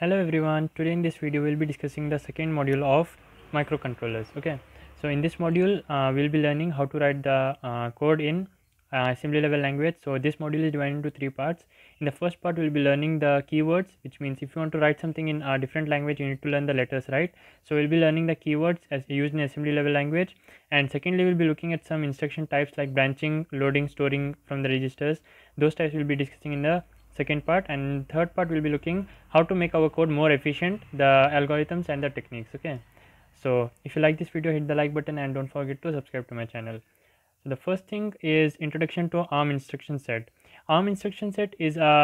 hello everyone today in this video we'll be discussing the second module of microcontrollers okay so in this module uh, we'll be learning how to write the uh, code in uh, assembly level language so this module is divided into three parts in the first part we'll be learning the keywords which means if you want to write something in a different language you need to learn the letters right so we'll be learning the keywords as used in assembly level language and secondly we'll be looking at some instruction types like branching loading storing from the registers those types we'll be discussing in the second part and third part we'll be looking how to make our code more efficient the algorithms and the techniques okay so if you like this video hit the like button and don't forget to subscribe to my channel so the first thing is introduction to arm instruction set arm instruction set is a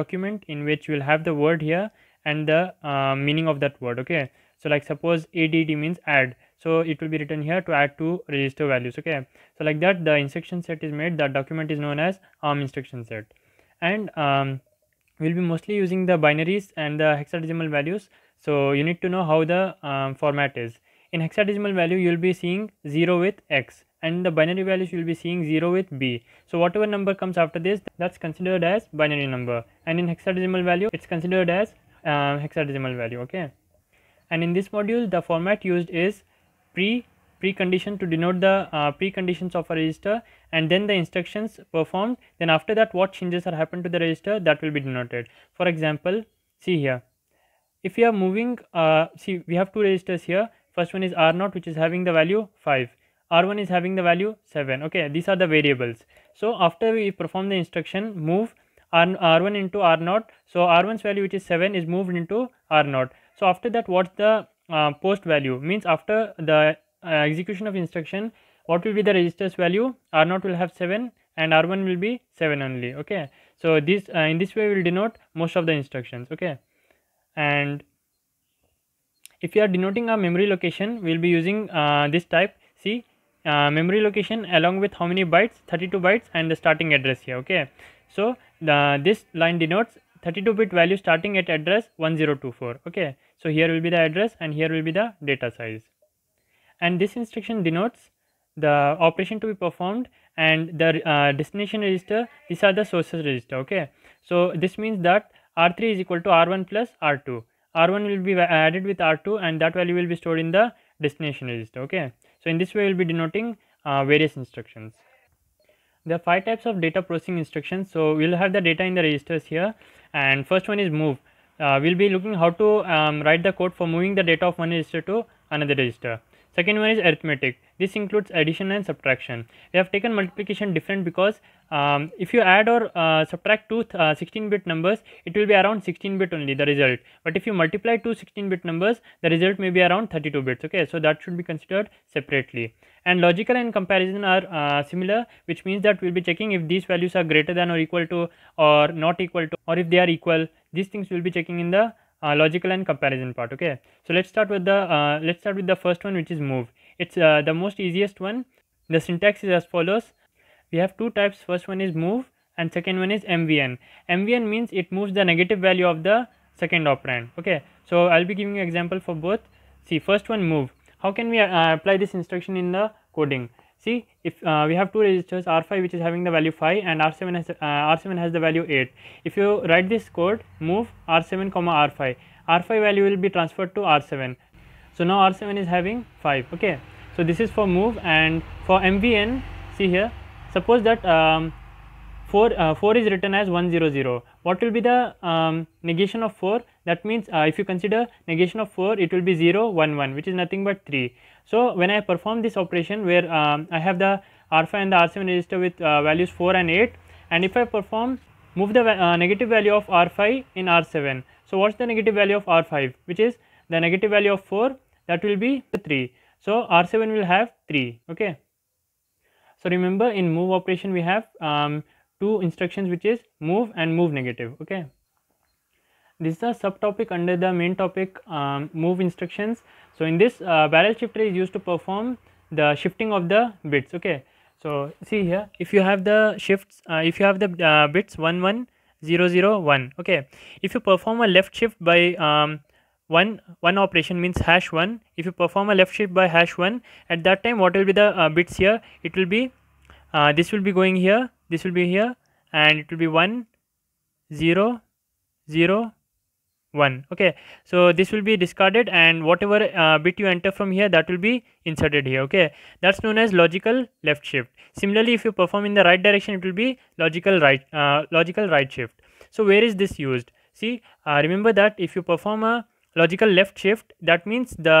document in which we'll have the word here and the uh, meaning of that word okay so like suppose add means add so it will be written here to add two register values okay so like that the instruction set is made that document is known as arm instruction set and um, we'll be mostly using the binaries and the hexadecimal values so you need to know how the um, format is in hexadecimal value you'll be seeing 0 with x and the binary values you'll be seeing 0 with b so whatever number comes after this that's considered as binary number and in hexadecimal value it's considered as uh, hexadecimal value okay and in this module the format used is pre precondition to denote the uh, preconditions of a register and then the instructions performed then after that what changes are happened to the register that will be denoted for example see here if we are moving uh, see we have two registers here first one is r0 which is having the value 5 r1 is having the value 7 okay these are the variables so after we perform the instruction move r1 into r0 so r1's value which is 7 is moved into r0 so after that what's the uh, post value means after the uh, execution of instruction what will be the registers value r0 will have 7 and r1 will be 7 only okay so this uh, in this way will denote most of the instructions okay and if you are denoting a memory location we'll be using uh, this type see uh, memory location along with how many bytes 32 bytes and the starting address here okay so the this line denotes 32 bit value starting at address 1024 okay so here will be the address and here will be the data size and this instruction denotes the operation to be performed and the uh, destination register these are the sources register okay so this means that r3 is equal to r1 plus r2 r1 will be added with r2 and that value will be stored in the destination register okay so in this way we'll be denoting uh, various instructions there are five types of data processing instructions so we'll have the data in the registers here and first one is move uh, we'll be looking how to um, write the code for moving the data of one register to another register Second one is arithmetic. This includes addition and subtraction. We have taken multiplication different because um, if you add or uh, subtract two 16-bit uh, numbers, it will be around 16-bit only, the result. But if you multiply two 16-bit numbers, the result may be around 32 bits. Okay, so that should be considered separately. And logical and comparison are uh, similar, which means that we'll be checking if these values are greater than or equal to or not equal to or if they are equal. These things will be checking in the uh, logical and comparison part okay so let's start with the uh, let's start with the first one which is move it's uh, the most easiest one the syntax is as follows we have two types first one is move and second one is mvn mvn means it moves the negative value of the second operand okay so i'll be giving you example for both see first one move how can we uh, apply this instruction in the coding see if uh, we have two registers r5 which is having the value 5 and r7 has uh, r7 has the value 8 if you write this code move r7 comma r5 r5 value will be transferred to r7 so now r7 is having 5 okay so this is for move and for mvn see here suppose that um, 4 uh, 4 is written as 100 what will be the um, negation of 4 that means uh, if you consider negation of 4 it will be 0 1 1 which is nothing but 3 so when i perform this operation where um, i have the r5 and the r7 register with uh, values 4 and 8 and if i perform move the uh, negative value of r5 in r7 so what's the negative value of r5 which is the negative value of 4 that will be 3 so r7 will have 3 okay so remember in move operation we have um, two instructions which is move and move negative okay this is a subtopic under the main topic um, move instructions so in this uh, barrel shifter is used to perform the shifting of the bits okay so see here if you have the shifts uh, if you have the uh, bits 1 1 0 0 1 okay if you perform a left shift by um, one one operation means hash 1 if you perform a left shift by hash 1 at that time what will be the uh, bits here it will be uh, this will be going here this will be here and it will be 1 0 0 1 okay so this will be discarded and whatever uh, bit you enter from here that will be inserted here okay that's known as logical left shift similarly if you perform in the right direction it will be logical right uh, logical right shift so where is this used see uh, remember that if you perform a logical left shift that means the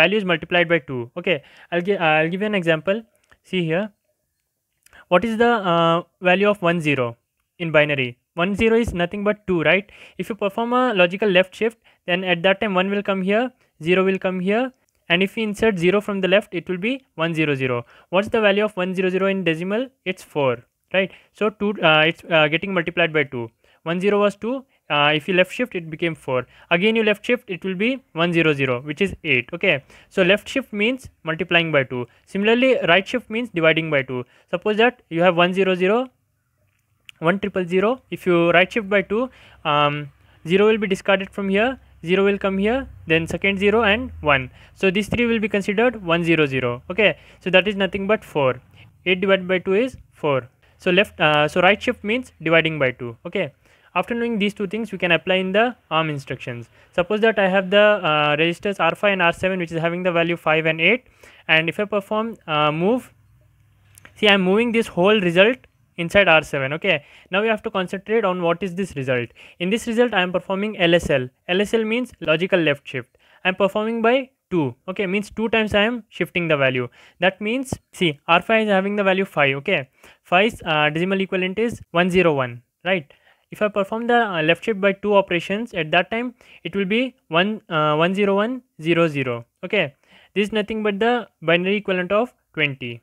value is multiplied by 2 okay i'll give uh, i'll give you an example see here what is the uh, value of 1 0 in binary 1 0 is nothing but 2 right if you perform a logical left shift then at that time 1 will come here 0 will come here and if we insert 0 from the left it will be 100 what's the value of 100 in decimal it's 4 right so 2 uh, it's uh, getting multiplied by 2 10 was 2 uh, if you left shift it became 4 again you left shift it will be 100 which is 8 okay so left shift means multiplying by 2 similarly right shift means dividing by 2 suppose that you have 100 one triple zero if you right shift by two um, zero will be discarded from here 0 will come here then second 0 and 1 so these three will be considered 1 0 0 okay so that is nothing but 4 8 divided by 2 is 4 so left uh, so right shift means dividing by 2 okay after knowing these two things we can apply in the arm instructions suppose that i have the uh, registers r5 and r7 which is having the value 5 and 8 and if i perform uh, move see i'm moving this whole result inside R7 okay now we have to concentrate on what is this result in this result I am performing LSL LSL means logical left shift I am performing by 2 okay means 2 times I am shifting the value that means see R5 is having the value 5 okay 5's uh, decimal equivalent is 101 right if I perform the uh, left shift by 2 operations at that time it will be 1 uh, okay this is nothing but the binary equivalent of 20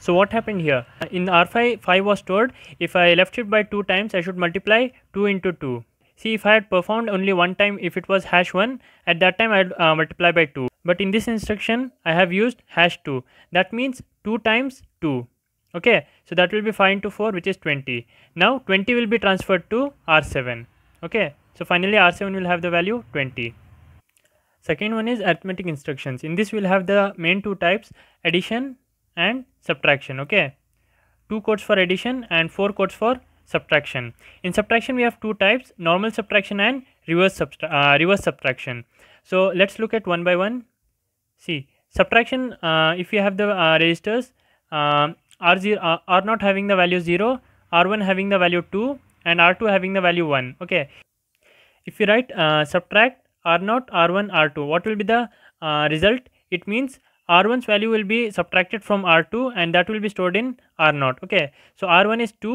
so what happened here? In R5, 5 was stored. If I left it by 2 times, I should multiply 2 into 2. See, if I had performed only one time, if it was hash 1, at that time I'd uh, multiply by 2. But in this instruction, I have used hash 2. That means 2 times 2. Okay, so that will be 5 into 4, which is 20. Now 20 will be transferred to R7. Okay, so finally R7 will have the value 20. Second one is arithmetic instructions. In this we'll have the main two types addition and subtraction okay two codes for addition and four codes for subtraction in subtraction we have two types normal subtraction and reverse subtra uh, reverse subtraction so let's look at one by one see subtraction uh, if you have the uh, registers uh, r0 are uh, not having the value 0 r1 having the value 2 and r2 having the value 1 okay if you write uh, subtract r0 r1 r2 what will be the result it means r1's value will be subtracted from r2 and that will be stored in r0 okay so r1 is 2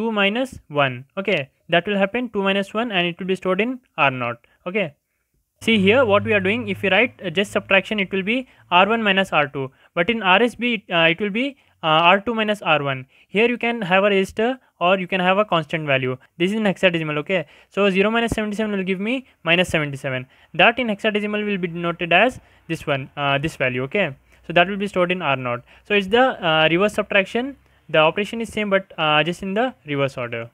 2 minus 1 okay that will happen 2 minus 1 and it will be stored in r0 okay see here what we are doing if we write just subtraction it will be r1 minus r2 but in rsb uh, it will be uh, r2 minus r1 here you can have a resistor or you can have a constant value this is in hexadecimal okay so 0 minus 77 will give me minus 77 that in hexadecimal will be denoted as this one uh, this value okay so that will be stored in r0 so it's the uh, reverse subtraction the operation is same but uh, just in the reverse order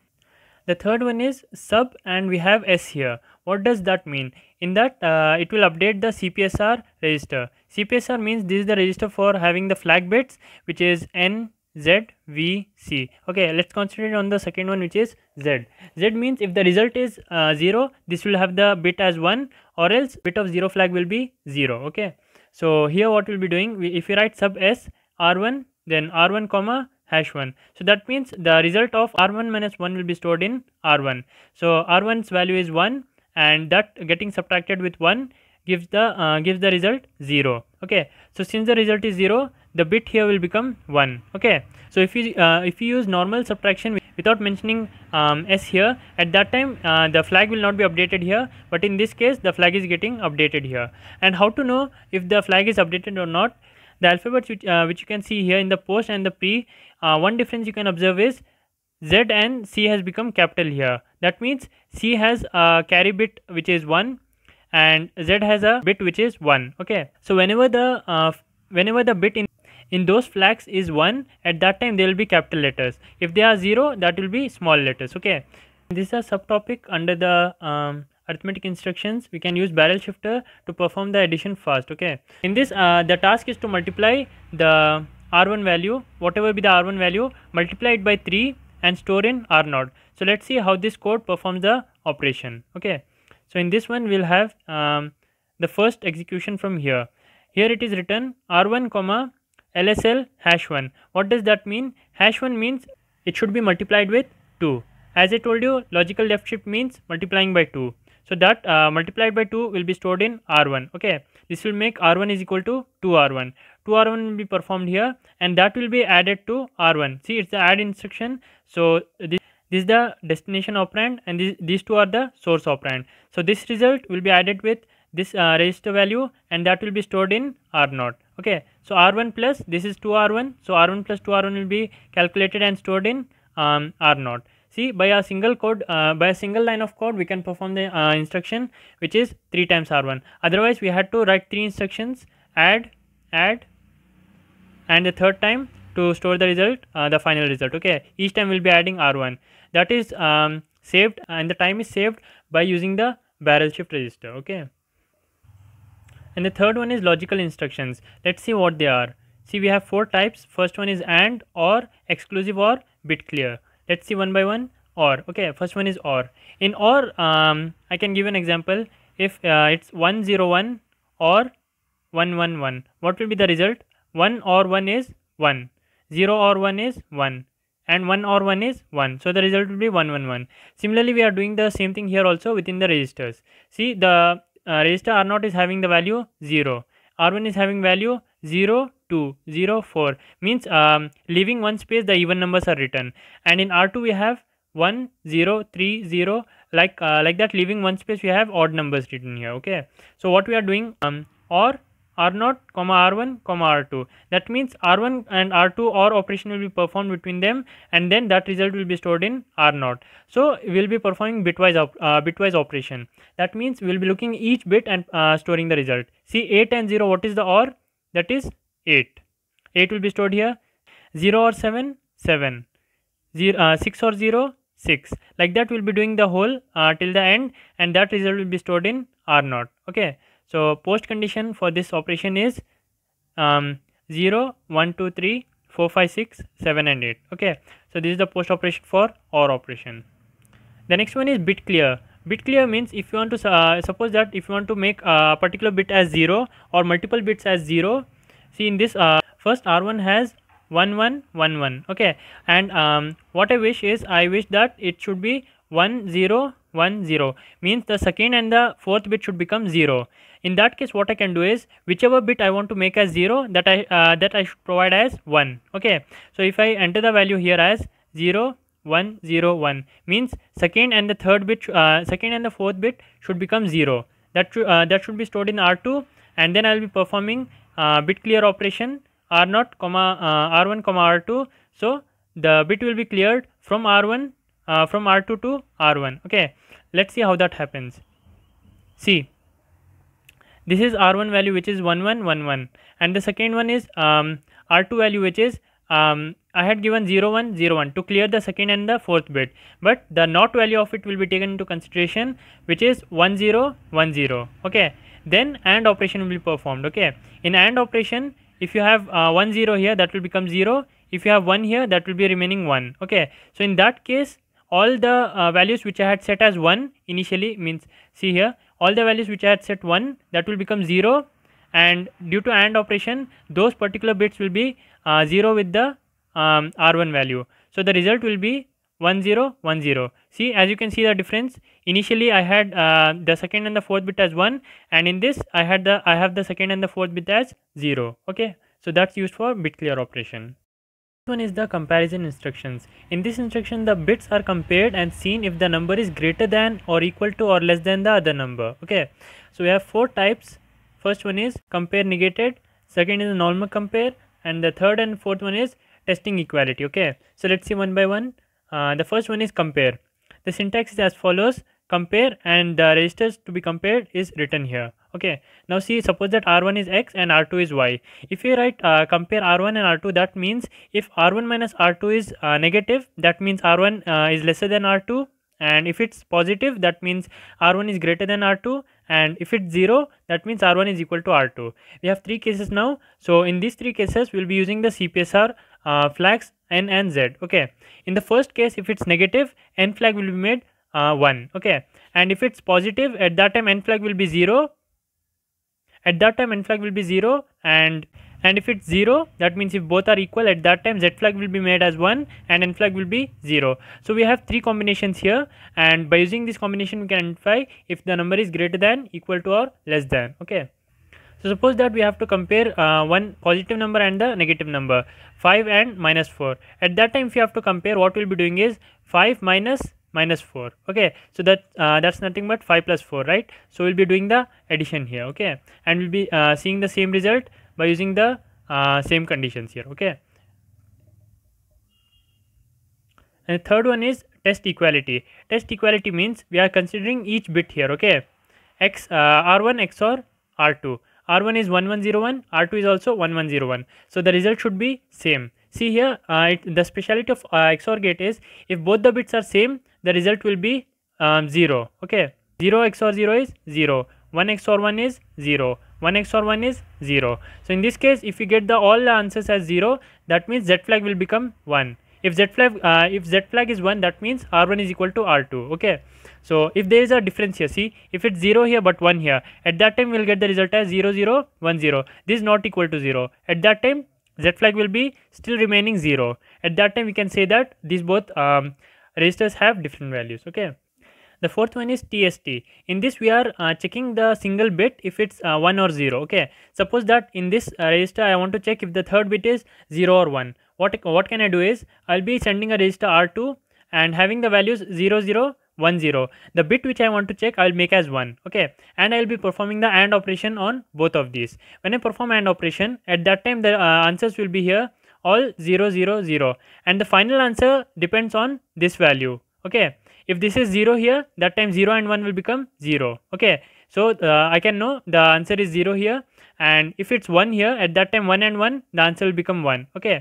the third one is sub and we have s here what does that mean in that uh, it will update the cpsr register cpsr means this is the register for having the flag bits which is n z v c okay let's concentrate on the second one which is z z means if the result is uh, 0 this will have the bit as 1 or else bit of 0 flag will be 0 okay so here what we'll be doing we, if we write sub s r1 then r1 comma hash 1 so that means the result of r1 minus 1 will be stored in r1 so r1's value is 1 and that getting subtracted with 1 gives the uh, gives the result 0 okay so since the result is 0 the bit here will become 1 okay so if you uh, if you use normal subtraction without mentioning um, s here at that time uh, the flag will not be updated here but in this case the flag is getting updated here and how to know if the flag is updated or not the alphabets which, uh, which you can see here in the post and the pre uh, one difference you can observe is z and c has become capital here that means c has a carry bit which is 1 and z has a bit which is 1 okay so whenever the uh, whenever the bit in in those flags is 1 at that time they will be capital letters if they are 0 that will be small letters okay this is a subtopic under the um, arithmetic instructions we can use barrel shifter to perform the addition fast okay in this uh, the task is to multiply the r1 value whatever be the r1 value multiply it by 3 and store in r0 so let's see how this code performs the operation okay so in this one we'll have um, the first execution from here here it is written r1 comma lsl hash 1 what does that mean hash 1 means it should be multiplied with 2 as i told you logical left shift means multiplying by 2 so that uh, multiplied by 2 will be stored in r1 okay this will make r1 is equal to 2r1 2r1 will be performed here and that will be added to r1 see it's the add instruction so this this is the destination operand and this, these two are the source operand so this result will be added with this uh, register value and that will be stored in r0 okay so r1 plus this is 2r1 so r1 plus 2r1 will be calculated and stored in um, r0 see by a single code uh, by a single line of code we can perform the uh, instruction which is 3 times r1 otherwise we had to write three instructions add add and the third time to store the result uh, the final result okay each time we'll be adding r1 that is um, saved and the time is saved by using the barrel shift register okay and the third one is logical instructions let's see what they are see we have four types first one is and or exclusive or bit clear let's see one by one or okay first one is or in or um, I can give an example if uh, it's 101 or 111 what will be the result 1 or 1 is 1 0 or 1 is 1 and 1 or 1 is 1 so the result will be 111 similarly we are doing the same thing here also within the registers see the uh, register r0 is having the value 0 r1 is having value 0 2 0 4 means um, leaving one space the even numbers are written and in r2 we have 1 0 3 0 like uh, like that leaving one space we have odd numbers written here okay so what we are doing um or r0 comma r1 comma r2 that means r1 and r2 or operation will be performed between them and then that result will be stored in r0 so we'll be performing bitwise op uh, bitwise operation that means we'll be looking each bit and uh, storing the result see 8 and 0 what is the or that is 8 8 will be stored here 0 or 7 7 zero, uh, 6 or 0 6 like that we'll be doing the whole uh, till the end and that result will be stored in r naught okay so post condition for this operation is um, 0 1 2 3 4 5 6 7 and 8 okay so this is the post operation for or operation the next one is bit clear bit clear means if you want to uh, suppose that if you want to make a particular bit as 0 or multiple bits as 0 see in this uh, first r1 has 1 1 1 1. okay and um, what I wish is I wish that it should be 1 1 0 0. means the second and the fourth bit should become 0 in that case what I can do is whichever bit I want to make as 0 that I uh, that I should provide as 1 okay so if I enter the value here as 0 1 0 1 means second and the third bit uh, second and the fourth bit should become 0 that, uh, that should be stored in R2 and then I will be performing uh, bit clear operation r0 comma uh, r1 comma r2 so the bit will be cleared from r1 uh, from r2 to r1 okay let's see how that happens see this is r1 value which is 1111 and the second one is um, r2 value which is um, I had given 0101 to clear the second and the fourth bit but the not value of it will be taken into consideration which is 1010 okay then AND operation will be performed okay in AND operation if you have uh, one zero here that will become zero if you have one here that will be remaining one okay so in that case all the uh, values which I had set as 1 initially means see here all the values which I had set 1 that will become 0 and due to AND operation those particular bits will be uh, 0 with the um, R1 value. So the result will be 1010 see as you can see the difference initially i had uh, the second and the fourth bit as 1 and in this i had the i have the second and the fourth bit as 0 okay so that's used for bit clear operation one is the comparison instructions. In this instruction, the bits are compared and seen if the number is greater than or equal to or less than the other number. Okay, so we have four types. First one is compare negated, second is normal compare, and the third and fourth one is testing equality. Okay, so let's see one by one. Uh, the first one is compare. The syntax is as follows compare and the registers to be compared is written here okay now see suppose that r1 is x and r2 is y if you write uh, compare r1 and r2 that means if r1 minus r2 is uh, negative that means r1 uh, is lesser than r2 and if it's positive that means r1 is greater than r2 and if it's 0 that means r1 is equal to r2 we have three cases now so in these three cases we'll be using the cpsr uh, flags n and z okay in the first case if it's negative n flag will be made uh, 1 okay and if it's positive at that time n flag will be 0 at that time n flag will be 0 and and if it's 0 that means if both are equal at that time z flag will be made as 1 and n flag will be 0 so we have three combinations here and by using this combination we can identify if the number is greater than equal to or less than okay so suppose that we have to compare uh, one positive number and the negative number 5 and minus 4. At that time if you have to compare what we'll be doing is 5 minus minus 4 okay so that uh, that's nothing but 5 plus 4 right so we'll be doing the addition here okay and we'll be uh, seeing the same result by using the uh, same conditions here okay and the third one is test equality test equality means we are considering each bit here okay x r1 xor r2 R1 is 1101, R2 is also 1101. So the result should be same. See here, uh, it, the speciality of uh, XOR gate is if both the bits are same, the result will be um, 0. Okay, 0 XOR 0 is 0, 1 XOR 1 is 0, 1 XOR 1 is 0. So in this case, if we get the all the answers as 0, that means Z flag will become 1 if z flag uh, if z flag is 1 that means r1 is equal to r2 okay so if there is a difference here see if it's 0 here but 1 here at that time we'll get the result as 0 0 1 0 this is not equal to 0 at that time z flag will be still remaining 0 at that time we can say that these both um, registers have different values okay the fourth one is TST. In this we are uh, checking the single bit if it's uh, 1 or 0. Okay. Suppose that in this uh, register I want to check if the third bit is 0 or 1 what, what can I do is I'll be sending a register R2 and having the values 0, 0, 1, 0. The bit which I want to check I'll make as 1. Okay. And I'll be performing the AND operation on both of these. When I perform AND operation at that time the uh, answers will be here all 0, 0, 0. And the final answer depends on this value. Okay. If this is 0 here that time 0 and 1 will become 0. Okay. So uh, I can know the answer is 0 here and if it's 1 here at that time 1 and 1 the answer will become 1 okay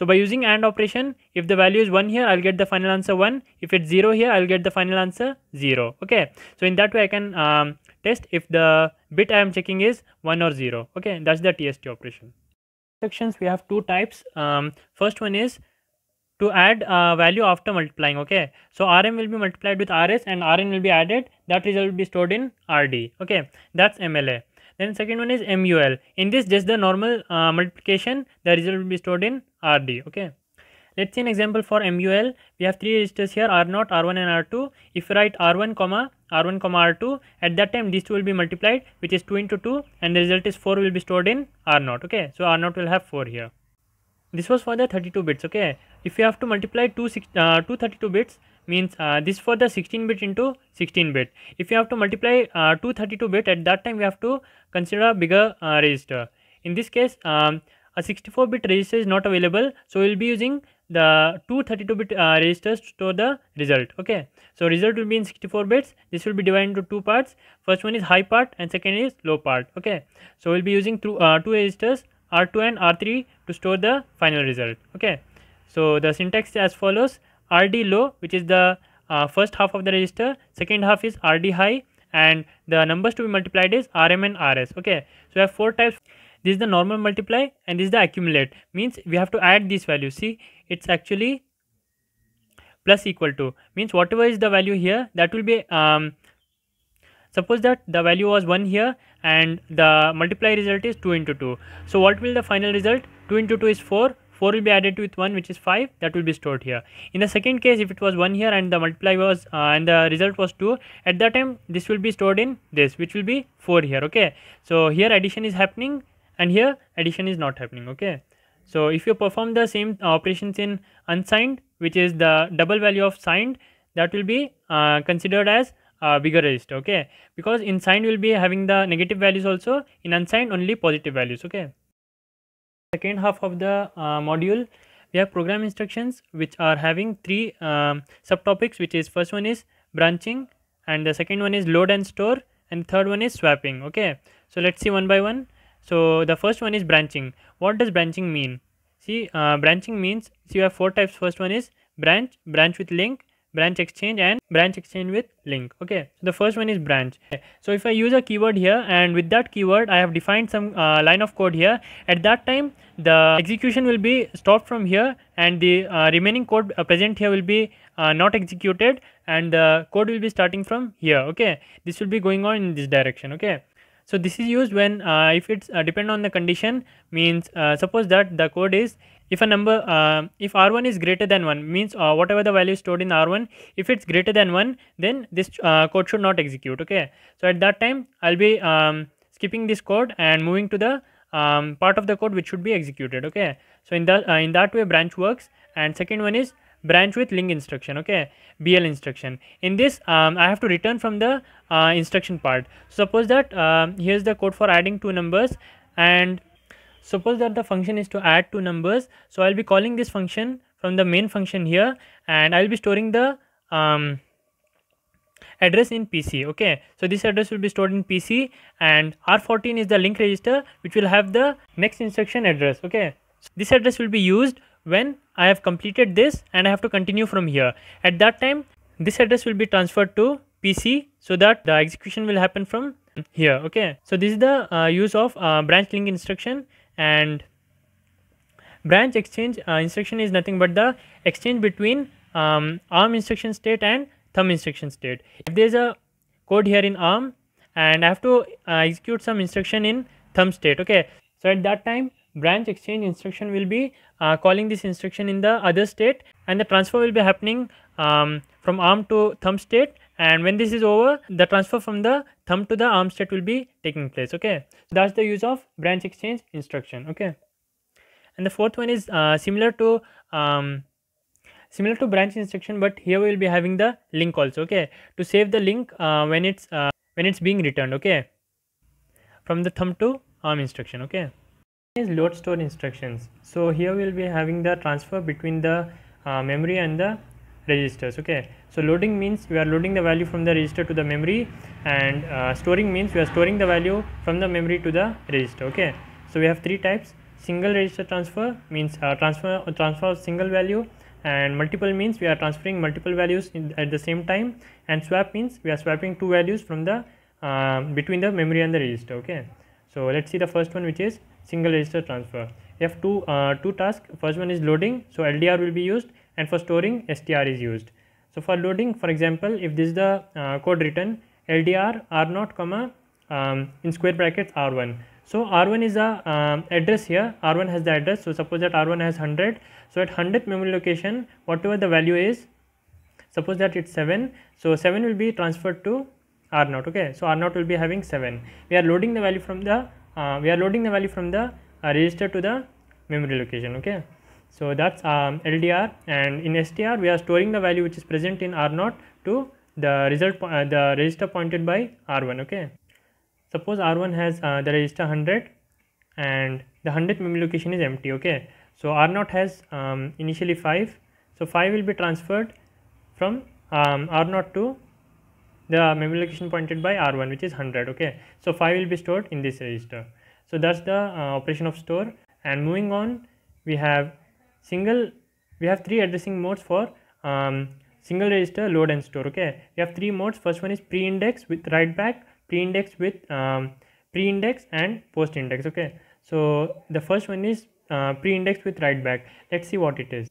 so by using AND operation if the value is 1 here I'll get the final answer 1 if it's 0 here I'll get the final answer 0 okay so in that way I can um, test if the bit I am checking is 1 or 0 okay that's the TST operation sections we have two types um, first one is to add a uh, value after multiplying okay so rm will be multiplied with rs and rn will be added that result will be stored in rd okay that's mla then second one is MUL. In this, just the normal uh, multiplication, the result will be stored in RD. Okay. Let's see an example for MUL. We have three registers here R0, R1 and R2. If you write R1, comma R1, comma R2, at that time these two will be multiplied which is 2 into 2 and the result is 4 will be stored in R0. Okay. So R0 will have 4 here. This was for the 32 bits. Okay. If you have to multiply two, six, uh, 232 bits, means uh, this for the 16 bit into 16 bit if you have to multiply uh, 232 bit at that time we have to consider a bigger uh, register in this case um, a 64 bit register is not available so we'll be using the 232 bit uh, registers to store the result okay so result will be in 64 bits this will be divided into two parts first one is high part and second is low part okay so we'll be using two, uh, two registers r2 and r3 to store the final result okay so the syntax as follows rd low which is the uh, first half of the register second half is rd high and the numbers to be multiplied is rm and rs okay so we have four types this is the normal multiply and this is the accumulate means we have to add these values see it's actually plus equal to means whatever is the value here that will be um, suppose that the value was 1 here and the multiply result is 2 into 2 so what will the final result 2 into 2 is 4 4 will be added with 1 which is 5 that will be stored here in the second case if it was 1 here and the multiply was uh, and the result was 2 at that time this will be stored in this which will be 4 here okay so here addition is happening and here addition is not happening okay so if you perform the same uh, operations in unsigned which is the double value of signed that will be uh, considered as uh, bigger register okay because in signed will be having the negative values also in unsigned only positive values okay second half of the uh, module we have program instructions which are having three um, subtopics which is first one is branching and the second one is load and store and third one is swapping okay so let's see one by one so the first one is branching what does branching mean see uh, branching means See, you have four types first one is branch branch with link branch exchange and branch exchange with link okay so the first one is branch so if i use a keyword here and with that keyword i have defined some uh, line of code here at that time the execution will be stopped from here and the uh, remaining code uh, present here will be uh, not executed and the code will be starting from here okay this will be going on in this direction okay so this is used when uh, if it's uh, depend on the condition means suppose that the code is if a number uh, if r1 is greater than 1 means uh, whatever the value stored in r1 if it's greater than 1 then this uh, code should not execute okay so at that time i'll be um, skipping this code and moving to the um, part of the code which should be executed okay so in that uh, in that way branch works and second one is branch with link instruction okay bl instruction in this um, i have to return from the uh, instruction part suppose that um, here's the code for adding two numbers and suppose that the function is to add two numbers so i'll be calling this function from the main function here and i'll be storing the um, address in pc okay so this address will be stored in pc and r14 is the link register which will have the next instruction address okay so this address will be used when i have completed this and i have to continue from here at that time this address will be transferred to pc so that the execution will happen from here okay so this is the uh, use of uh, branch link instruction and branch exchange uh, instruction is nothing but the exchange between um, arm instruction state and thumb instruction state if there is a code here in arm and i have to uh, execute some instruction in thumb state okay so at that time branch exchange instruction will be uh, calling this instruction in the other state and the transfer will be happening um, from arm to thumb state and when this is over the transfer from the thumb to the arm state will be taking place okay that's the use of branch exchange instruction okay and the fourth one is uh, similar to um, similar to branch instruction but here we will be having the link also okay to save the link uh, when it's uh, when it's being returned okay from the thumb to arm instruction okay is load store instructions so here we'll be having the transfer between the uh, memory and the registers okay so loading means we are loading the value from the register to the memory and uh, storing means we are storing the value from the memory to the register okay so we have three types single register transfer means uh, transfer uh, transfer of single value and multiple means we are transferring multiple values in, at the same time and swap means we are swapping two values from the uh, between the memory and the register okay so let's see the first one which is single register transfer we have two uh, two tasks first one is loading so ldr will be used and for storing str is used so for loading, for example, if this is the uh, code written LDR R0 comma um, in square brackets R1. So R1 is the uh, address here, R1 has the address. So suppose that R1 has 100. So at 100th memory location, whatever the value is, suppose that it's 7. So 7 will be transferred to R0. Okay, so R0 will be having 7. We are loading the value from the, uh, we are loading the value from the uh, register to the memory location. Okay. So that's um, LDR and in STR we are storing the value which is present in R0 to the result uh, the register pointed by R1 okay. Suppose R1 has uh, the register 100 and the 100th memory location is empty okay. So R0 has um, initially 5 so 5 will be transferred from um, R0 to the memory location pointed by R1 which is 100 okay. So 5 will be stored in this register. So that's the uh, operation of store and moving on we have single we have three addressing modes for um, single register load and store okay we have three modes first one is pre-index with write back pre-index with um, pre-index and post-index okay so the first one is uh, pre-index with write back let's see what it is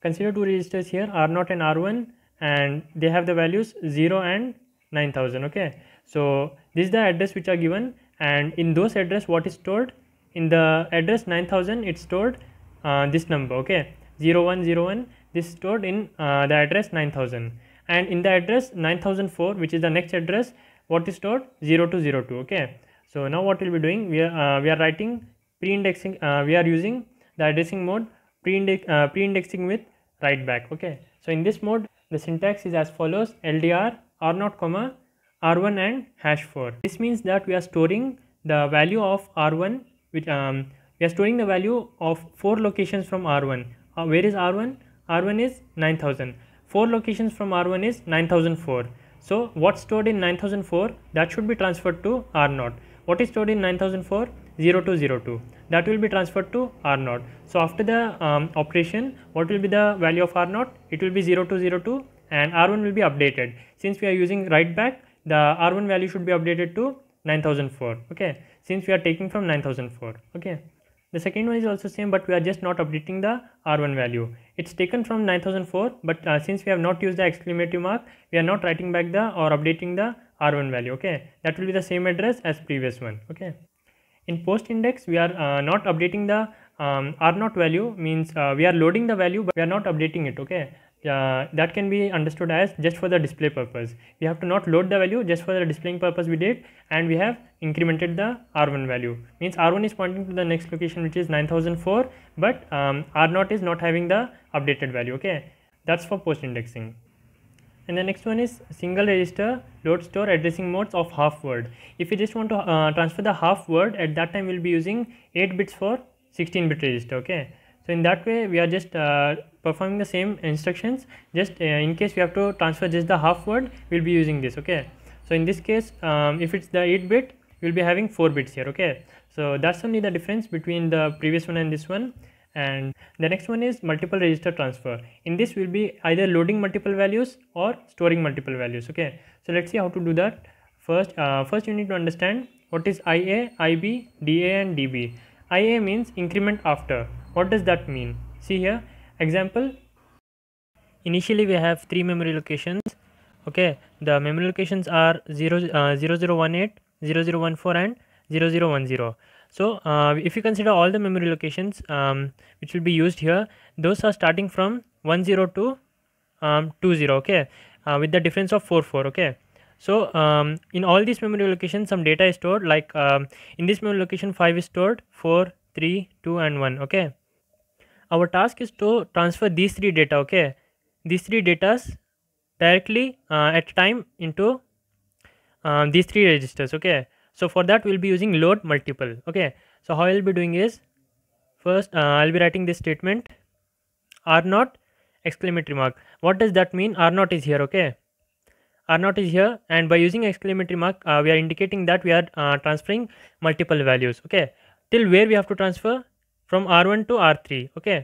consider two registers here r0 and r1 and they have the values 0 and 9000 okay so this is the address which are given and in those address what is stored in the address 9000 it's stored uh, this number okay 0101 this stored in uh, the address 9000 and in the address 9004 which is the next address what is stored 0202 okay so now what we'll be doing we are uh, we are writing pre-indexing we are using the addressing mode pre-index uh, pre-indexing with write back okay so in this mode the syntax is as follows ldr r0 comma r1 and hash 4 this means that we are storing the value of r1 which um, we are storing the value of four locations from r1 uh, where is r1 r1 is 9000 four locations from r1 is 9004 so what's stored in 9004 that should be transferred to r0 what is stored in 9004 0202 that will be transferred to r0 so after the um, operation what will be the value of r0 it will be 0202 and r1 will be updated since we are using write back the r1 value should be updated to 9004 okay since we are taking from 9004 okay the second one is also same but we are just not updating the R1 value. It's taken from 9004 but uh, since we have not used the exclamation mark, we are not writing back the or updating the R1 value. Okay, that will be the same address as previous one. Okay, in post index we are uh, not updating the um, R0 value means uh, we are loading the value but we are not updating it. Okay, uh, that can be understood as just for the display purpose. We have to not load the value just for the displaying purpose we did and we have incremented the R1 value. Means R1 is pointing to the next location which is 9004 but um, R0 is not having the updated value. Okay, That's for post indexing. And the next one is single register load store addressing modes of half word. If you just want to uh, transfer the half word at that time we'll be using 8 bits for 16 bit register. Okay so in that way we are just uh, performing the same instructions just uh, in case we have to transfer just the half word we'll be using this okay so in this case um, if it's the 8 bit we will be having 4 bits here okay so that's only the difference between the previous one and this one and the next one is multiple register transfer in this we'll be either loading multiple values or storing multiple values okay so let's see how to do that first uh, first you need to understand what is ia ib da and db ia means increment after what does that mean see here example initially we have three memory locations okay the memory locations are 0, uh, 0018 0014 and 0010 so uh, if you consider all the memory locations um, which will be used here those are starting from 10 to um, 20 okay uh, with the difference of 4 4 okay so um, in all these memory locations some data is stored like um, in this memory location 5 is stored 4 3 2 and 1 okay our task is to transfer these three data okay these three datas directly uh, at time into um, these three registers okay so for that we'll be using load multiple okay so how i'll be doing is first uh, i'll be writing this statement r not exclamatory mark what does that mean r not is here okay r not is here and by using exclamatory mark uh, we are indicating that we are uh, transferring multiple values okay till where we have to transfer from R1 to R3 okay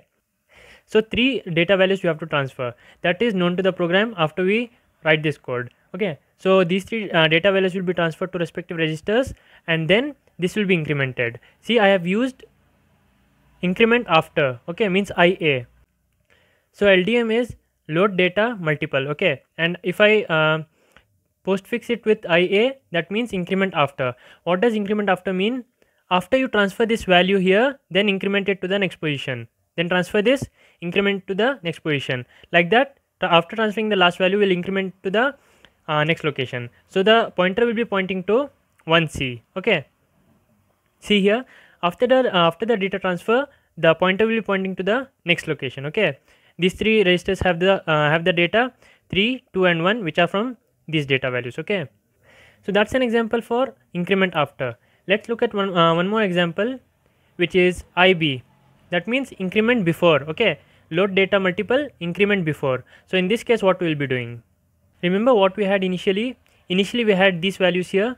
so three data values you have to transfer that is known to the program after we write this code okay so these three uh, data values will be transferred to respective registers and then this will be incremented see I have used increment after okay means IA so LDM is load data multiple okay and if I uh, postfix it with IA that means increment after what does increment after mean after you transfer this value here then increment it to the next position then transfer this increment to the next position like that after transferring the last value will increment to the uh, next location so the pointer will be pointing to 1c okay see here after the uh, after the data transfer the pointer will be pointing to the next location okay these three registers have the uh, have the data 3 2 and 1 which are from these data values okay so that's an example for increment after Let's look at one, uh, one more example which is IB. That means increment before, okay? Load data multiple, increment before. So in this case, what we'll be doing? Remember what we had initially? Initially we had these values here.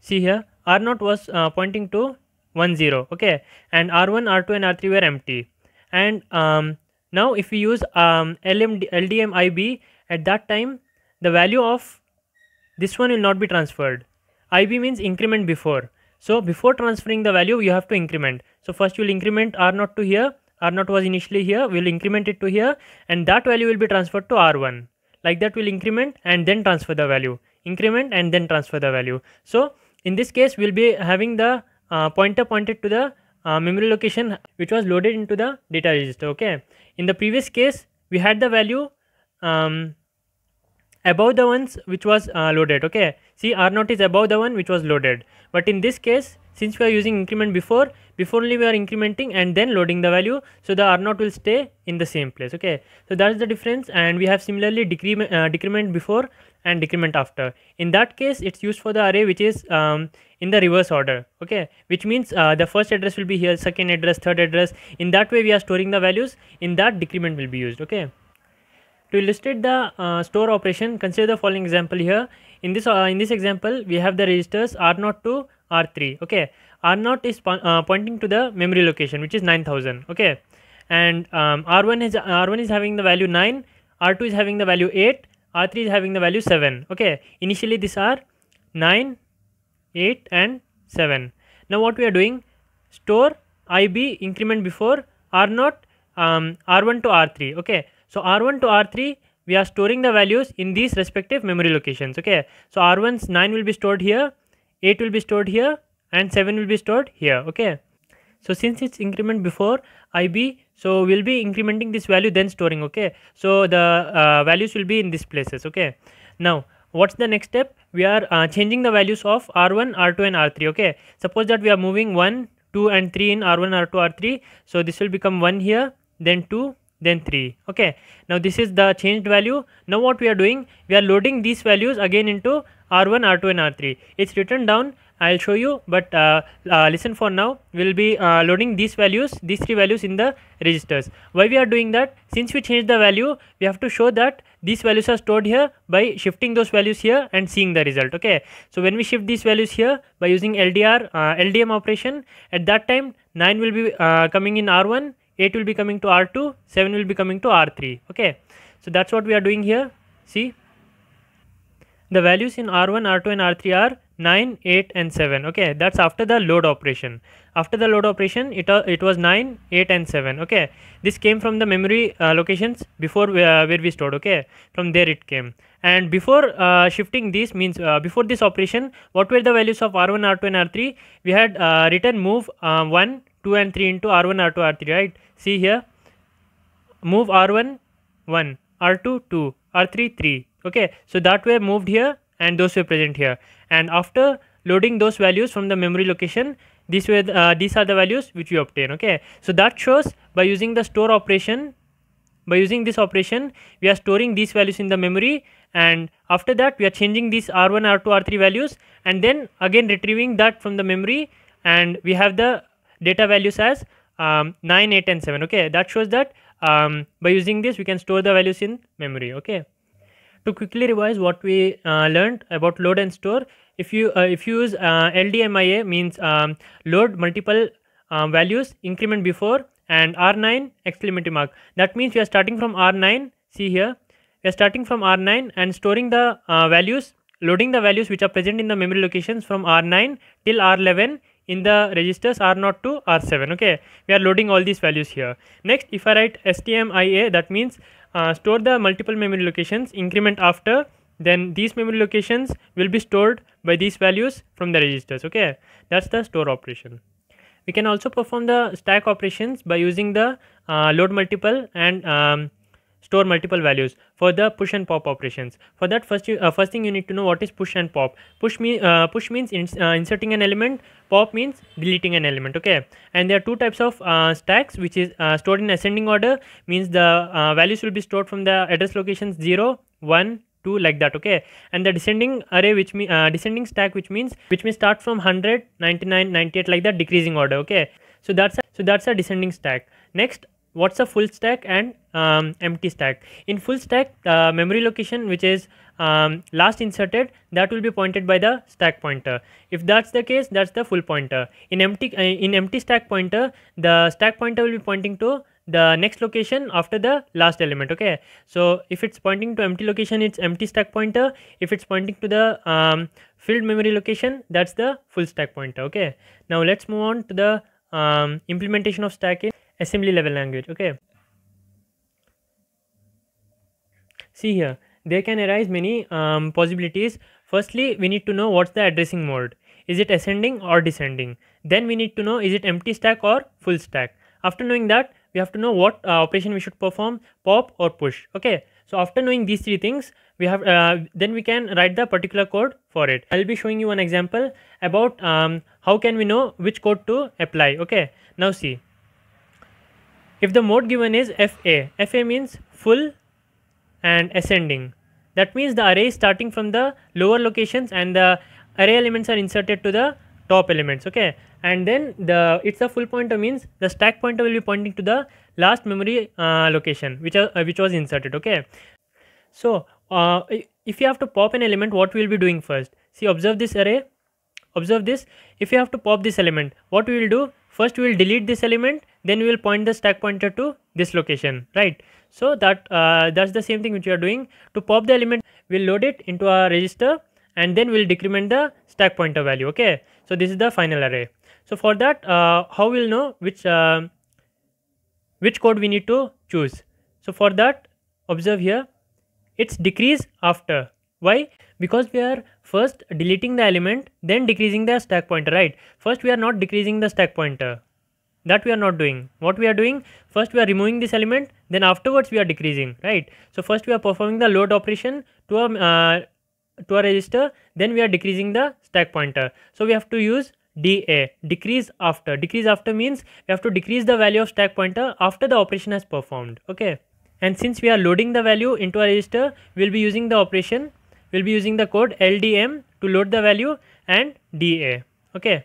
See here, R0 was uh, pointing to 1 0, okay? And R1, R2 and R3 were empty. And um, now if we use um, LMD, LDM IB, at that time the value of this one will not be transferred. IB means increment before. So before transferring the value, you have to increment. So first you'll increment R0 to here. R0 was initially here. We'll increment it to here. And that value will be transferred to R1. Like that we'll increment and then transfer the value. Increment and then transfer the value. So in this case, we'll be having the uh, pointer pointed to the uh, memory location which was loaded into the data register. Okay. In the previous case, we had the value um, above the ones which was uh, loaded okay see r0 is above the one which was loaded but in this case since we are using increment before before only we are incrementing and then loading the value so the r0 will stay in the same place okay so that's the difference and we have similarly decrement, uh, decrement before and decrement after in that case it's used for the array which is um, in the reverse order okay which means uh, the first address will be here second address third address in that way we are storing the values in that decrement will be used okay to illustrate the uh, store operation, consider the following example here. In this, uh, in this example, we have the registers R0 to R3. Okay, R0 is po uh, pointing to the memory location, which is 9000. Okay, and um, R1 is R1 is having the value 9, R2 is having the value 8, R3 is having the value 7. Okay, initially these are 9, 8, and 7. Now what we are doing? Store IB increment before R0, um, R1 to R3. Okay, so R1 to R3 we are storing the values in these respective memory locations okay. So R1's 9 will be stored here, 8 will be stored here and 7 will be stored here okay. So since it's increment before IB so we'll be incrementing this value then storing okay. So the uh, values will be in these places okay. Now what's the next step? We are uh, changing the values of R1, R2 and R3 okay. Suppose that we are moving 1, 2 and 3 in R1, R2, R3. So this will become 1 here then 2 then 3 okay now this is the changed value now what we are doing we are loading these values again into r1 r2 and r3 it's written down i'll show you but uh, uh, listen for now we'll be uh, loading these values these three values in the registers why we are doing that since we changed the value we have to show that these values are stored here by shifting those values here and seeing the result okay so when we shift these values here by using ldr uh, ldm operation at that time 9 will be uh, coming in r1 8 will be coming to R2, 7 will be coming to R3. Okay, so that's what we are doing here. See, the values in R1, R2 and R3 are 9, 8 and 7. Okay, that's after the load operation. After the load operation, it, uh, it was 9, 8 and 7. Okay, this came from the memory uh, locations before uh, where we stored. Okay, from there it came. And before uh, shifting this means uh, before this operation, what were the values of R1, R2 and R3? We had uh, written move um, 1, 2 and 3 into R1, R2, R3, right? see here move r1 1 r2 2 r3 3 okay so that way moved here and those were present here and after loading those values from the memory location these were the, uh, these are the values which we obtain okay so that shows by using the store operation by using this operation we are storing these values in the memory and after that we are changing these r1 r2 r3 values and then again retrieving that from the memory and we have the data values as um, 9 8 and 7 okay that shows that um, by using this we can store the values in memory okay to quickly revise what we uh, learned about load and store if you uh, if you use uh, ldmia means um, load multiple um, values increment before and r9 exclamation mark that means we are starting from r9 see here we are starting from r9 and storing the uh, values loading the values which are present in the memory locations from r9 till r11 in the registers R0 to R7 okay we are loading all these values here next if I write STMIA that means uh, store the multiple memory locations increment after then these memory locations will be stored by these values from the registers okay that's the store operation we can also perform the stack operations by using the uh, load multiple and um, store multiple values for the push and pop operations. For that first, you, uh, first thing you need to know what is push and pop. Push, me, uh, push means ins uh, inserting an element, pop means deleting an element, okay. And there are two types of uh, stacks which is uh, stored in ascending order means the uh, values will be stored from the address locations 0, 1, 2 like that okay and the descending array which me uh, descending stack which means which may start from 100 99 98 like that decreasing order okay so that's a, so that's a descending stack next what's a full stack and um, empty stack in full stack the uh, memory location which is um, last inserted that will be pointed by the stack pointer if that's the case that's the full pointer in empty uh, in empty stack pointer the stack pointer will be pointing to the next location after the last element okay so if it's pointing to empty location it's empty stack pointer if it's pointing to the um, filled memory location that's the full stack pointer okay now let's move on to the um, implementation of stack assembly level language okay see here there can arise many um, possibilities firstly we need to know what's the addressing mode is it ascending or descending then we need to know is it empty stack or full stack after knowing that we have to know what uh, operation we should perform pop or push okay so after knowing these three things we have uh, then we can write the particular code for it i'll be showing you an example about um, how can we know which code to apply okay now see if the mode given is FA, FA means full and ascending. That means the array is starting from the lower locations and the array elements are inserted to the top elements okay and then the it's a full pointer means the stack pointer will be pointing to the last memory uh, location which are, uh, which was inserted okay so uh, if you have to pop an element what we'll be doing first see observe this array observe this if you have to pop this element what we will do first we will delete this element then we will point the stack pointer to this location right so that uh, that's the same thing which we are doing to pop the element we'll load it into our register and then we'll decrement the stack pointer value okay so this is the final array so for that uh, how we'll know which uh, which code we need to choose so for that observe here it's decrease after why? Because we are first deleting the element, then decreasing the stack pointer, right? First, we are not decreasing the stack pointer. That we are not doing. What we are doing, first we are removing this element, then afterwards we are decreasing, right? So first we are performing the load operation to a, uh, to a register, then we are decreasing the stack pointer. So we have to use DA, decrease after. Decrease after means we have to decrease the value of stack pointer after the operation has performed, okay? And since we are loading the value into a register, we will be using the operation we'll be using the code LDM to load the value and DA. Okay.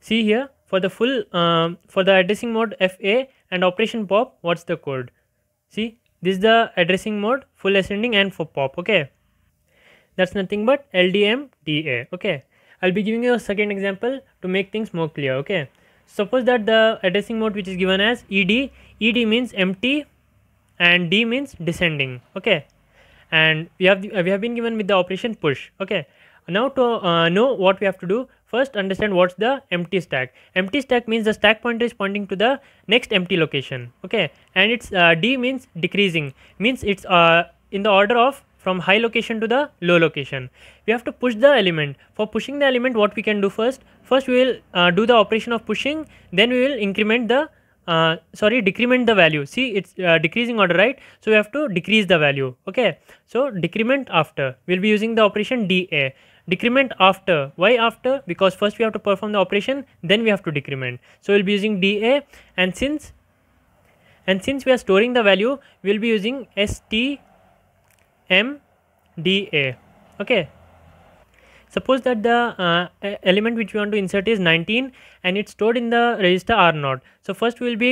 See here for the full um, for the addressing mode FA and operation pop what's the code. See this is the addressing mode full ascending and for pop. Okay. That's nothing but LDM DA. Okay. I'll be giving you a second example to make things more clear. Okay. Suppose that the addressing mode which is given as ED, ED means empty and D means descending. Okay and we have we have been given with the operation push okay now to uh, know what we have to do first understand what's the empty stack empty stack means the stack pointer is pointing to the next empty location okay and it's uh, d means decreasing means it's uh, in the order of from high location to the low location we have to push the element for pushing the element what we can do first first we will uh, do the operation of pushing then we will increment the uh, sorry decrement the value see it's uh, decreasing order right so we have to decrease the value okay so decrement after we'll be using the operation da decrement after why after because first we have to perform the operation then we have to decrement so we'll be using da and since and since we are storing the value we'll be using stmda okay suppose that the uh, element which we want to insert is 19 and it's stored in the register r0 so first we will be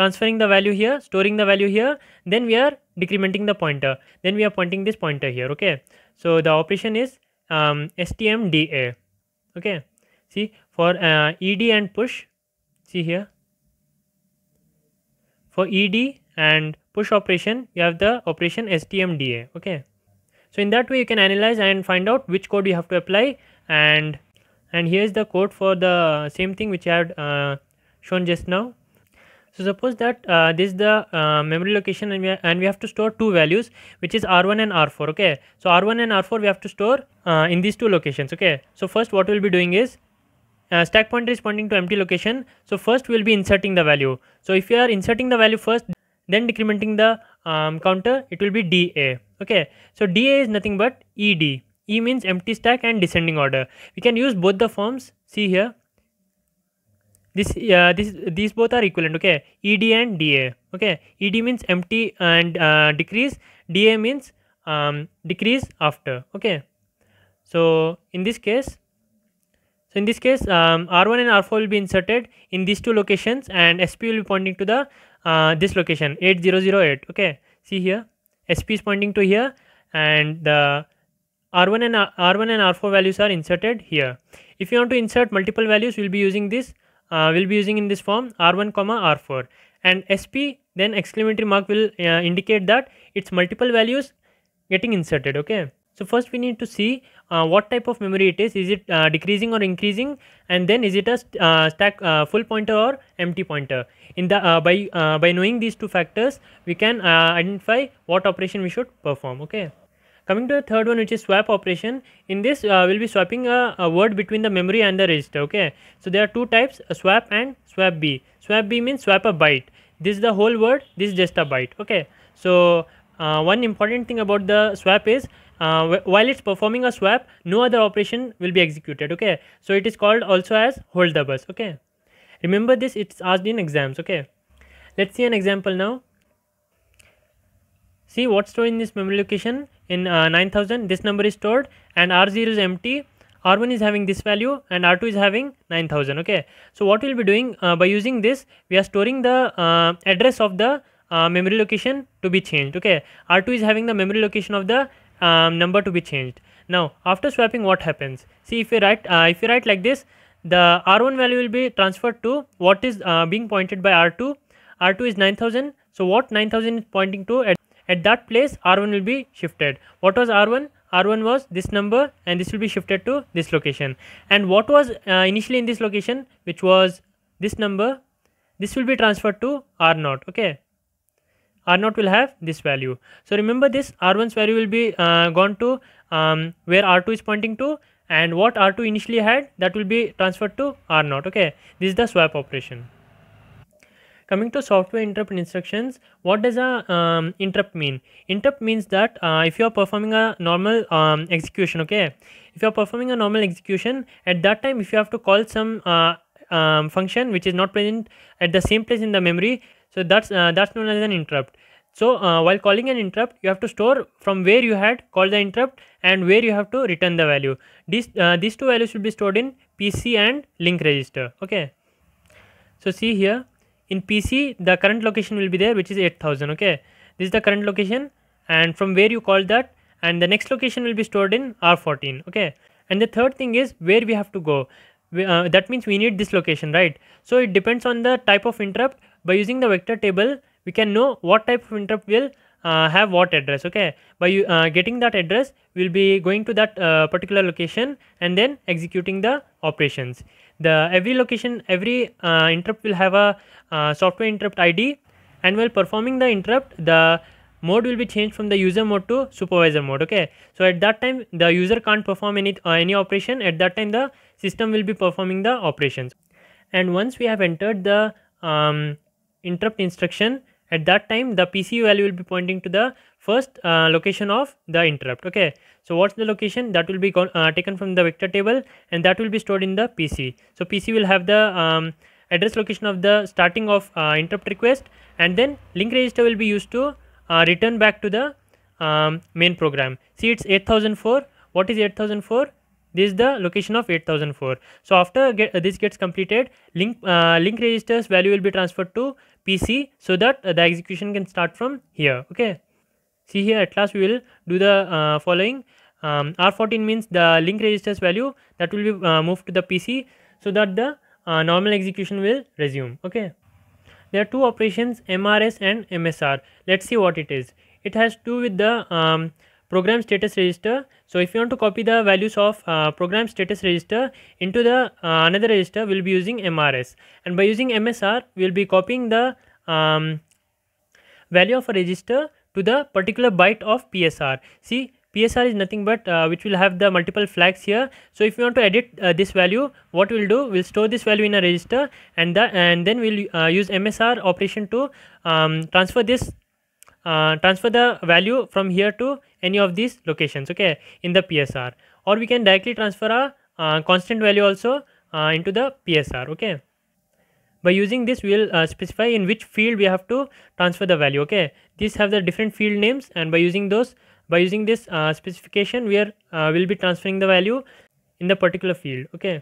transferring the value here storing the value here then we are decrementing the pointer then we are pointing this pointer here okay so the operation is um, stmda okay see for uh, ed and push see here for ed and push operation you have the operation stmda okay so in that way you can analyze and find out which code you have to apply and and here is the code for the same thing which I had uh, shown just now. So suppose that uh, this is the uh, memory location and we, and we have to store two values which is R1 and R4 okay. So R1 and R4 we have to store uh, in these two locations okay. So first what we'll be doing is uh, stack pointer is pointing to empty location so first we'll be inserting the value so if you are inserting the value first then decrementing the um, counter it will be DA okay so DA is nothing but ED E means empty stack and descending order we can use both the forms see here this uh, this these both are equivalent okay ED and DA okay ED means empty and uh, decrease DA means um, decrease after okay so in this case so in this case, um, R1 and R4 will be inserted in these two locations and SP will be pointing to the uh, this location 8008 okay see here sp is pointing to here and the r1 and r1 and r4 values are inserted here if you want to insert multiple values we'll be using this uh, we'll be using in this form r1 comma r4 and sp then exclamatory mark will uh, indicate that it's multiple values getting inserted okay so first we need to see uh, what type of memory it is is it uh, decreasing or increasing and then is it a st uh, stack uh, full pointer or empty pointer in the uh, by uh, by knowing these two factors we can identify what operation we should perform okay coming to the third one which is swap operation in this we'll be swapping a, a, word between the memory and the register okay so there are two types swap and swap b swap b means swap a byte this is the whole word this is just a byte okay so one important thing about the swap is uh, while it's performing a swap no other operation will be executed okay so it is called also as hold the bus okay remember this it's asked in exams okay let's see an example now see what's stored in this memory location in uh, 9000 this number is stored and r0 is empty r1 is having this value and r2 is having 9000 okay so what we'll be doing uh, by using this we are storing the uh, address of the uh, memory location to be changed okay r2 is having the memory location of the um, number to be changed now after swapping what happens see if you write uh, if you write like this the r1 value will be transferred to what is uh, being pointed by r2 r2 is 9000 so what 9000 is pointing to at, at that place r1 will be shifted what was r1 r1 was this number and this will be shifted to this location and what was uh, initially in this location which was this number this will be transferred to r0 okay r0 will have this value so remember this r1's value will be uh, gone to um, where r2 is pointing to and what r2 initially had that will be transferred to r0 okay this is the swap operation coming to software interrupt instructions what does a um, interrupt mean interrupt means that uh, if you are performing a normal um, execution okay if you are performing a normal execution at that time if you have to call some uh, um, function which is not present at the same place in the memory so that's uh, that's known as an interrupt so uh, while calling an interrupt you have to store from where you had called the interrupt and where you have to return the value these uh, these two values should be stored in pc and link register okay so see here in pc the current location will be there which is 8000 okay this is the current location and from where you called that and the next location will be stored in r14 okay and the third thing is where we have to go we, uh, that means we need this location right so it depends on the type of interrupt by using the vector table we can know what type of interrupt will uh, have what address okay by uh, getting that address we'll be going to that uh, particular location and then executing the operations the every location every uh, interrupt will have a uh, software interrupt id and while performing the interrupt the mode will be changed from the user mode to supervisor mode okay so at that time the user can't perform any uh, any operation at that time the system will be performing the operations and once we have entered the um, interrupt instruction at that time the PC value will be pointing to the first uh, location of the interrupt okay so what's the location that will be uh, taken from the vector table and that will be stored in the PC so PC will have the um, address location of the starting of uh, interrupt request and then link register will be used to uh, return back to the um, main program see it's 8004 what is 8004 this is the location of 8004 so after get, uh, this gets completed link uh, link registers value will be transferred to pc so that uh, the execution can start from here okay see here at last we will do the uh, following um, r14 means the link registers value that will be uh, moved to the pc so that the normal execution will resume okay there are two operations mrs and msr let's see what it is it has to do with the um, program status register so if you want to copy the values of uh, program status register into the uh, another register we'll be using mrs and by using msr we'll be copying the um, value of a register to the particular byte of psr see PSR is nothing but uh, which will have the multiple flags here. So if you want to edit uh, this value, what we'll do, we'll store this value in a register and, and then we'll uh, use MSR operation to um, transfer this, uh, transfer the value from here to any of these locations okay in the PSR or we can directly transfer a uh, constant value also uh, into the PSR okay by using this we will uh, specify in which field we have to transfer the value okay these have the different field names and by using those by using this uh, specification we are uh, will be transferring the value in the particular field okay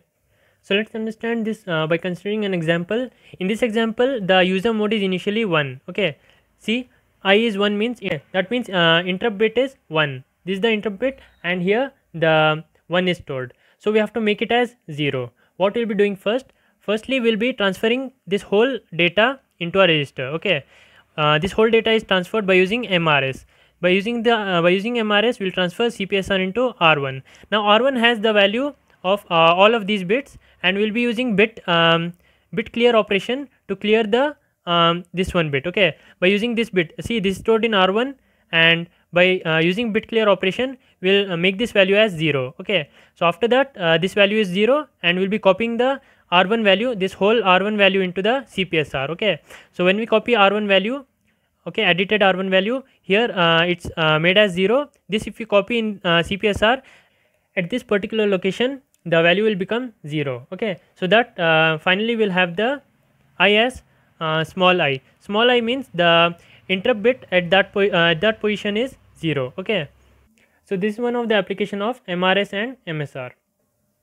so let's understand this uh, by considering an example in this example the user mode is initially 1 okay see i is 1 means yeah, that means uh, interrupt bit is 1 this is the interrupt bit and here the 1 is stored so we have to make it as 0 what we'll be doing first firstly we'll be transferring this whole data into a register okay uh, this whole data is transferred by using mrs by using the uh, by using mrs we'll transfer cpsr into r1 now r1 has the value of uh, all of these bits and we'll be using bit um, bit clear operation to clear the um, this one bit okay by using this bit see this stored in r1 and by uh, using bit clear operation we'll uh, make this value as 0 okay so after that uh, this value is 0 and we'll be copying the r1 value this whole r1 value into the cpsr okay so when we copy r1 value okay edited r1 value here uh, it's uh, made as 0 this if we copy in uh, cpsr at this particular location the value will become 0 okay so that finally we'll have the is uh, small i small i means the interrupt bit at that uh, at that position is 0 okay so this is one of the application of mrs and msr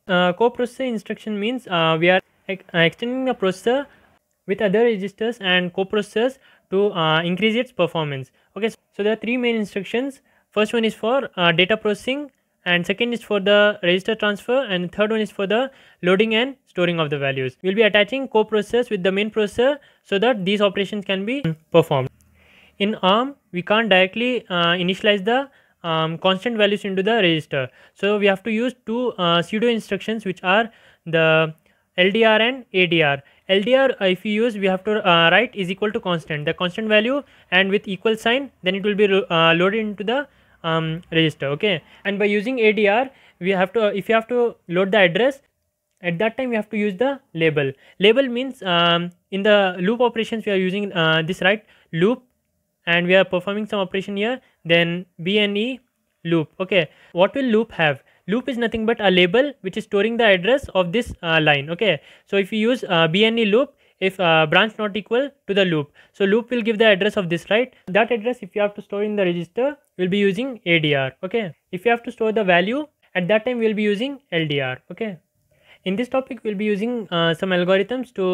uh, coprocessor instruction means uh, we are ex uh, extending the processor with other registers and coprocessors to uh, increase its performance okay so there are three main instructions first one is for data processing and second is for the register transfer and third one is for the loading and storing of the values. We'll be attaching co-processor with the main processor so that these operations can be performed. In ARM, we can't directly uh, initialize the um, constant values into the register. So we have to use two uh, pseudo instructions which are the LDR and ADR. LDR if you use we have to uh, write is equal to constant the constant value and with equal sign then it will be uh, loaded into the um, register okay and by using ADR we have to uh, if you have to load the address at that time we have to use the label label means um, in the loop operations we are using uh, this right loop and we are performing some operation here then b and e loop okay what will loop have loop is nothing but a label which is storing the address of this uh, line okay so if you use uh, b and e loop if uh, branch not equal to the loop so loop will give the address of this right that address if you have to store in the register we'll be using ADR okay if you have to store the value at that time we'll be using LDR okay in this topic we'll be using uh, some algorithms to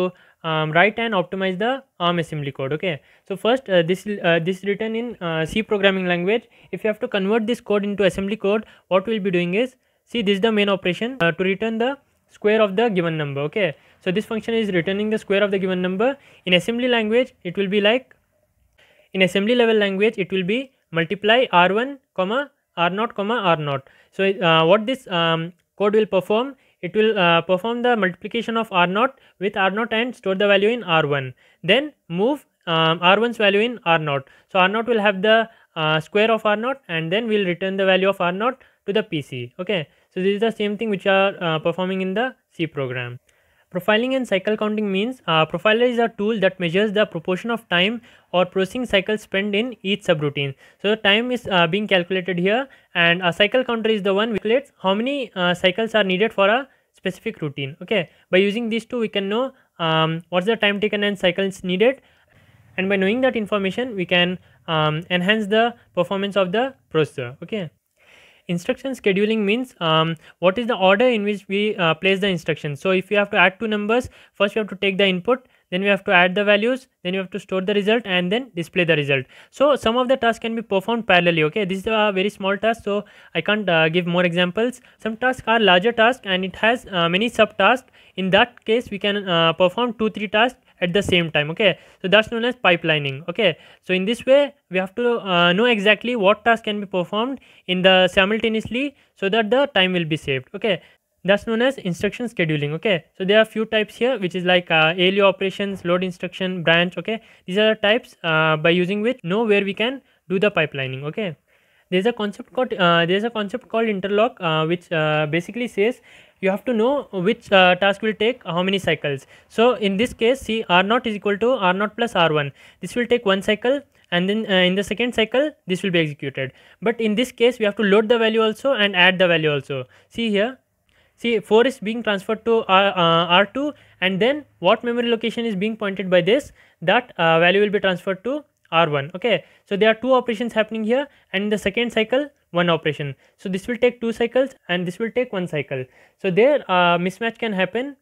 um, write and optimize the ARM assembly code okay so first uh, this uh, this written in uh, C programming language if you have to convert this code into assembly code what we'll be doing is see this is the main operation uh, to return the square of the given number okay so this function is returning the square of the given number in assembly language it will be like in assembly level language it will be multiply r1 comma r0 comma r0. So, uh, what this um, code will perform? It will uh, perform the multiplication of r0 with r0 and store the value in r1. Then move um, r1's value in r0. So, r0 will have the uh, square of r0 and then we will return the value of r0 to the PC. Okay. So, this is the same thing which are uh, performing in the C program. Profiling and cycle counting means uh, profiler is a tool that measures the proportion of time or processing cycles spent in each subroutine. So the time is uh, being calculated here and a cycle counter is the one which calculates how many uh, cycles are needed for a specific routine. Okay, by using these two we can know um, what's the time taken and cycles needed and by knowing that information we can um, enhance the performance of the processor. Okay instruction scheduling means um, what is the order in which we uh, place the instruction so if you have to add two numbers first you have to take the input then we have to add the values then you have to store the result and then display the result so some of the tasks can be performed parallelly okay this is a very small task so i can't uh, give more examples some tasks are larger tasks and it has uh, many subtasks in that case we can uh, perform two three tasks at the same time okay so that's known as pipelining okay so in this way we have to uh, know exactly what task can be performed in the simultaneously so that the time will be saved okay that's known as instruction scheduling okay so there are few types here which is like uh, ALU operations load instruction branch okay these are the types uh, by using which know where we can do the pipelining okay there's a concept called uh, there's a concept called interlock uh, which uh, basically says you have to know which uh, task will take how many cycles so in this case see r0 is equal to r0 plus r1 this will take one cycle and then uh, in the second cycle this will be executed but in this case we have to load the value also and add the value also see here see 4 is being transferred to uh, uh, R, uh, r2 and then what memory location is being pointed by this that uh, value will be transferred to r1 okay so there are two operations happening here and in the second cycle one operation so this will take two cycles and this will take one cycle so there uh, mismatch can happen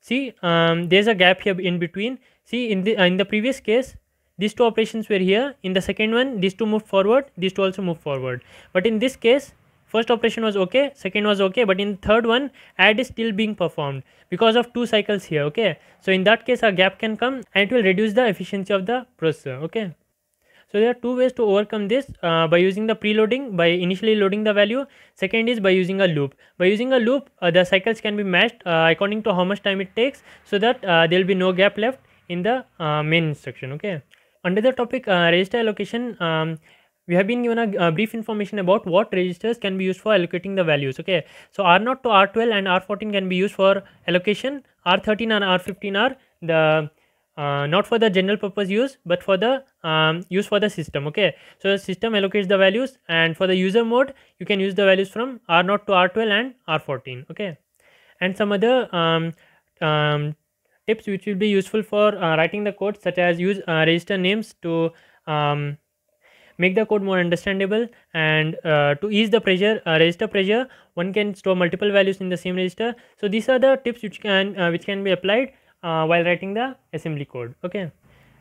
see um, there's a gap here in between see in the uh, in the previous case these two operations were here in the second one these two moved forward these two also move forward but in this case first operation was okay second was okay but in third one add is still being performed because of two cycles here okay so in that case a gap can come and it will reduce the efficiency of the processor okay so there are two ways to overcome this uh, by using the preloading by initially loading the value second is by using a loop by using a loop uh, the cycles can be matched uh, according to how much time it takes so that uh, there will be no gap left in the uh, main instruction okay under the topic uh, register allocation um, we have been given a, a, brief information about what registers can be used for allocating the values okay so r0 to r12 and r14 can be used for allocation r13 and r15 are the uh, not for the general purpose use but for the um, use for the system okay so the system allocates the values and for the user mode you can use the values from r0 to r12 and r14 okay and some other um, um, tips which will be useful for uh, writing the code such as use uh, register names to um, make the code more understandable and uh, to ease the pressure uh, register pressure one can store multiple values in the same register so these are the tips which can uh, which can be applied uh, while writing the assembly code okay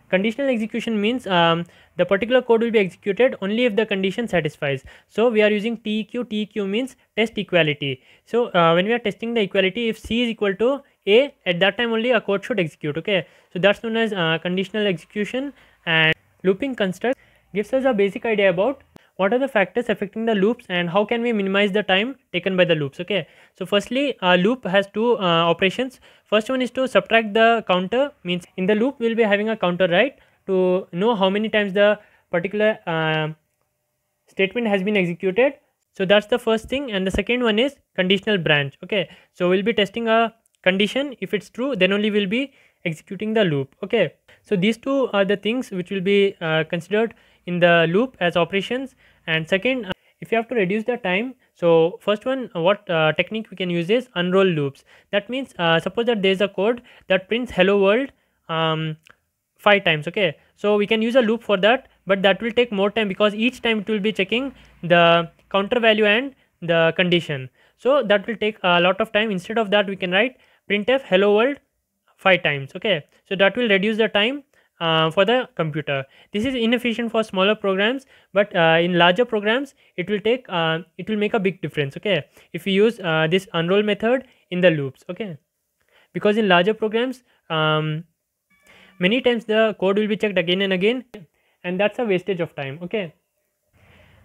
conditional execution means um, the particular code will be executed only if the condition satisfies so we are using teq teq means test equality so uh, when we are testing the equality if c is equal to a at that time only a code should execute okay so that's known as uh, conditional execution and looping construct gives us a basic idea about what are the factors affecting the loops and how can we minimize the time taken by the loops okay so firstly a loop has two uh, operations first one is to subtract the counter means in the loop we'll be having a counter right to know how many times the particular uh, statement has been executed so that's the first thing and the second one is conditional branch okay so we'll be testing a condition if it's true then only we'll be executing the loop okay so these two are the things which will be uh, considered in the loop as operations and second uh, if you have to reduce the time so first one uh, what uh, technique we can use is unroll loops that means uh, suppose that there is a code that prints hello world um, five times okay so we can use a loop for that but that will take more time because each time it will be checking the counter value and the condition so that will take a lot of time instead of that we can write printf hello world five times okay so that will reduce the time uh, for the computer. This is inefficient for smaller programs, but uh, in larger programs, it will take uh, it will make a big difference. Okay, if you use uh, this unroll method in the loops. Okay, because in larger programs, um, many times the code will be checked again and again, and that's a wastage of time. Okay.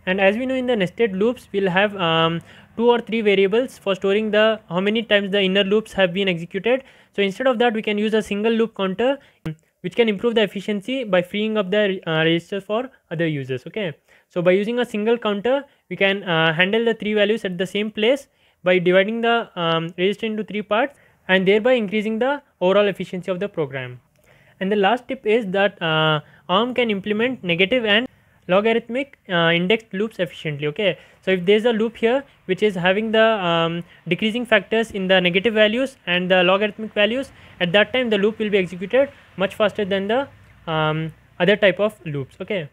And as we know in the nested loops, we'll have um, two or three variables for storing the how many times the inner loops have been executed. So instead of that, we can use a single loop counter which can improve the efficiency by freeing up the uh, register for other users okay so by using a single counter we can uh, handle the three values at the same place by dividing the um, register into three parts and thereby increasing the overall efficiency of the program and the last tip is that uh, arm can implement negative and logarithmic uh, indexed loops efficiently okay so if there's a loop here which is having the um, decreasing factors in the negative values and the logarithmic values at that time the loop will be executed much faster than the um, other type of loops okay